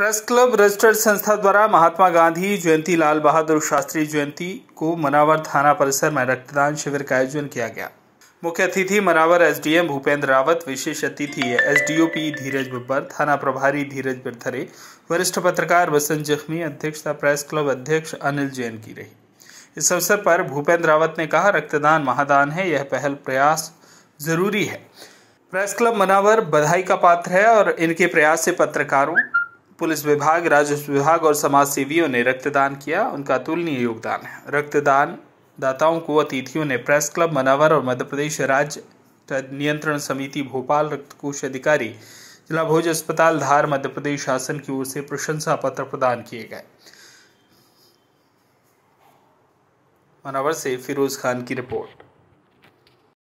press club registered संस्था द्वारा महात्मा गांधी जयंती लाल बहादुर शास्त्री जयंती को मनावर थाना परिसर में रक्तदान शिविर का आयोजन किया गया मुख्य अतिथि मनावर एसडीएम भूपेंद्र रावत विशेष अतिथि एसडीओपी धीरज बब्बर थाना प्रभारी धीरज बिरथरे वरिष्ठ पत्रकार वसंत जख्मी अध्यक्षता प्रेस क्लब अध्यक्ष अनिल जैन की रही इस अवसर पर भूपेंद्र रावत ने कहा रक्तदान महादान है यह पहल प्रयास जरूरी है प्रेस क्लब मनावर बधाई का पात्र है और इनके प्रयास से पत्रकारों पुलिस विभाग राजस्व विभाग और समाज सेवियों ने रक्तदान किया उनका तुलनीय योगदान है रक्तदान दाताओं को अतिथियों ने प्रेस क्लब मनावर और मध्य प्रदेश राज्य नियंत्रण समिति भोपाल रक्तकोष अधिकारी जिला भोज अस्पताल धार मध्य प्रदेश शासन की ओर से प्रशंसा पत्र प्रदान किए गए मनावर से फिरोज खान की रिपोर्ट